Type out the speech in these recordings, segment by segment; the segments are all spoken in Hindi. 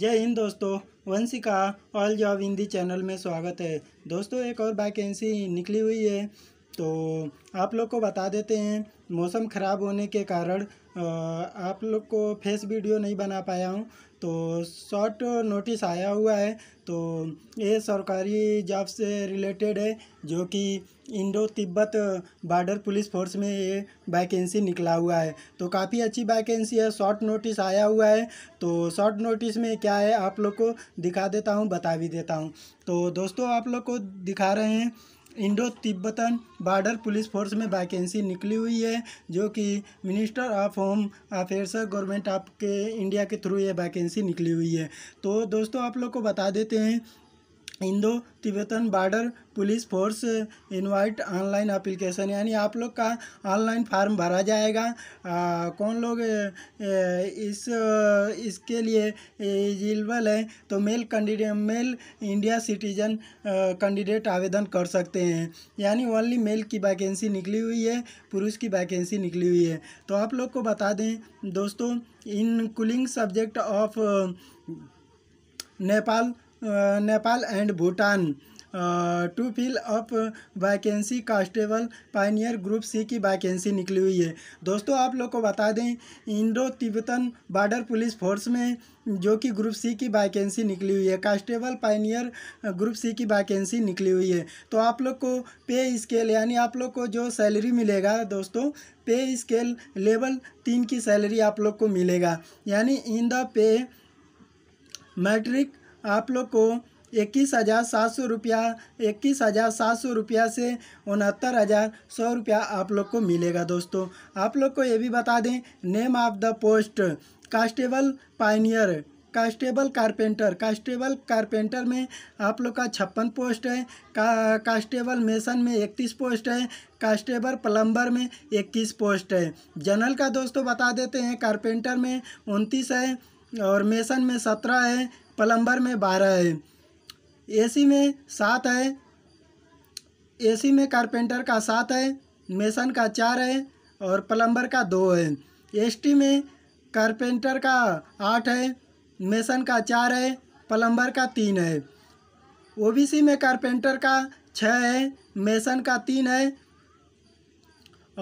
जय हिंद दोस्तों वंशी का ऑल जॉब हिंदी चैनल में स्वागत है दोस्तों एक और वैकेंसी निकली हुई है तो आप लोग को बता देते हैं मौसम ख़राब होने के कारण आप लोग को फेस वीडियो नहीं बना पाया हूँ तो शॉर्ट नोटिस आया हुआ है तो ये सरकारी जॉब से रिलेटेड है जो कि Indo Tibet border police force में ये वैकेंसी निकला हुआ है तो काफ़ी अच्छी वैकेंसी है शॉर्ट नोटिस आया हुआ है तो शॉर्ट नोटिस में क्या है आप लोग को दिखा देता हूँ बता भी देता हूँ तो दोस्तों आप लोग को दिखा रहे हैं Indo Tibetan border police force में वैकेंसी निकली हुई है जो कि minister of home affairs government of के इंडिया के थ्रू ये वैकेंसी निकली हुई है तो दोस्तों आप लोग को बता देते हैं Indo Tibetan border police force invite online application यानी आप लोग का ऑनलाइन फार्म भरा जाएगा आ, कौन लोग इस इसके लिए एलिजिबल है तो male candidate male India citizen candidate आवेदन कर सकते हैं यानी ओनली मेल की वैकेंसी निकली हुई है पुरुष की वैकेंसी निकली हुई है तो आप लोग को बता दें दोस्तों including subject of Nepal Nepal and Bhutan to fill up vacancy constable pioneer group C की वैकेंसी निकली हुई है दोस्तों आप लोग को बता दें Indo Tibetan border police force में जो कि ग्रुप सी की वैकेंसी निकली हुई है कांस्टेबल पाइनियर ग्रुप सी की वैकेंसी निकली हुई है तो आप लोग को पे स्केल यानी आप लोग को जो सैलरी मिलेगा दोस्तों पे स्केल लेवल तीन की सैलरी आप लोग को मिलेगा यानी इन द पे मैट्रिक आप लोग को इक्कीस हज़ार सात सौ रुपया इक्कीस हज़ार सात सौ रुपया से उनहत्तर हज़ार सौ रुपया आप लोग को मिलेगा दोस्तों आप लोग को ये भी बता दें name of the post constable pioneer constable carpenter constable carpenter में आप लोग का छप्पन पोस्ट है कांस्टेबल मेसन में इकतीस पोस्ट है कांस्टेबल प्लम्बर में इक्कीस पोस्ट है जनरल का दोस्तों बता देते हैं कारपेंटर में उनतीस है और मेसन में सत्रह है प्लम्बर में बारह है एसी में सात है एसी में कारपेंटर का सात है मेसन का चार है और प्लम्बर का दो है एसटी में कारपेंटर का आठ है मेसन का चार है प्लम्बर का तीन है ओबीसी में कारपेंटर का छः है मेसन का तीन है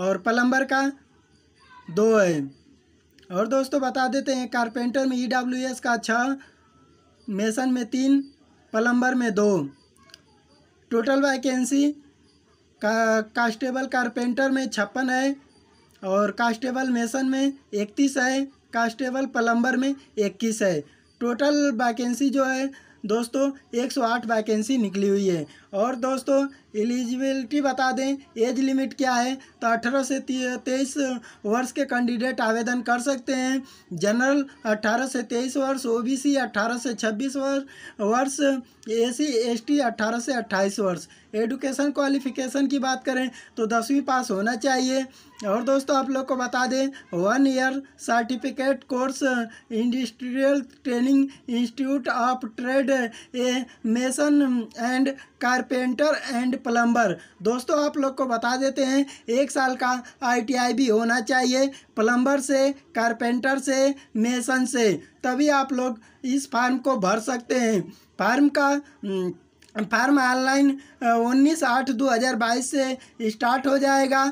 और प्लम्बर का दो है और दोस्तों बता देते हैं कारपेंटर में ई डब्ल्यू एस का छः मेसन में तीन प्लम्बर में दो टोटल वैकेंसी का कास्टेबल कारपेंटर में छप्पन है और कास्टेबल मेसन में इकतीस है कास्टेबल प्लम्बर में इक्कीस है टोटल वैकेंसी जो है दोस्तों 108 वैकेंसी निकली हुई है और दोस्तों एलिजिबिलिटी बता दें एज लिमिट क्या है तो अठारह से तेईस वर्ष के कैंडिडेट आवेदन कर सकते हैं जनरल अट्ठारह से तेईस वर्ष ओबीसी 18 से 26 वर्ष वर्ष एसी एसटी 18 से 28 वर्ष एडुकेशन क्वालिफिकेशन की बात करें तो दसवीं पास होना चाहिए और दोस्तों आप लोग को बता दें one year certificate course industrial training institute of trade A mason and carpenter and plumber दोस्तों आप लोग को बता देते हैं एक साल का आईटीआई भी होना चाहिए प्लम्बर से कारपेंटर से मेसन से तभी आप लोग इस फार्म को भर सकते हैं फार्म का फार्म ऑनलाइन uh, उन्नीस आठ दो हज़ार बाईस से स्टार्ट हो जाएगा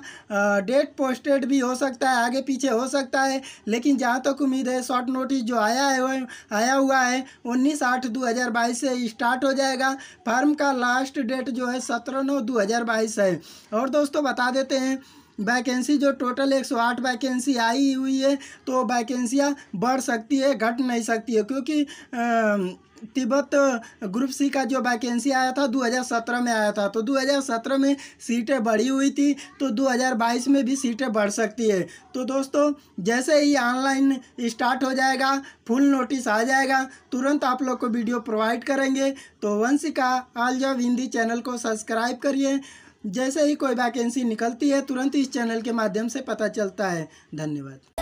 डेट uh, पोस्टेड भी हो सकता है आगे पीछे हो सकता है लेकिन जहाँ तक तो उम्मीद है शॉर्ट नोटिस जो आया है वह आया हुआ है उन्नीस आठ दो हज़ार बाईस से स्टार्ट हो जाएगा फार्म का लास्ट डेट जो है सत्रह नौ दो हज़ार बाईस है और दोस्तों बता देते हैं वैकेंसी जो टोटल 108 वैकेंसी आई हुई है तो वैकेंसियाँ बढ़ सकती है घट नहीं सकती है क्योंकि आ, uh, तिब्बत ग्रुप सी का जो वैकेंसी आया था 2017 में आया था तो 2017 में सीटें बढ़ी हुई थी तो 2022 में भी सीटें बढ़ सकती है तो दोस्तों जैसे ही ऑनलाइन स्टार्ट हो जाएगा फुल नोटिस आ जाएगा तुरंत आप लोग को वीडियो प्रोवाइड करेंगे तो Vanshika all job Hindi channel को सब्सक्राइब करिए जैसे ही कोई वैकेंसी निकलती है तुरंत इस चैनल के माध्यम से पता चलता है धन्यवाद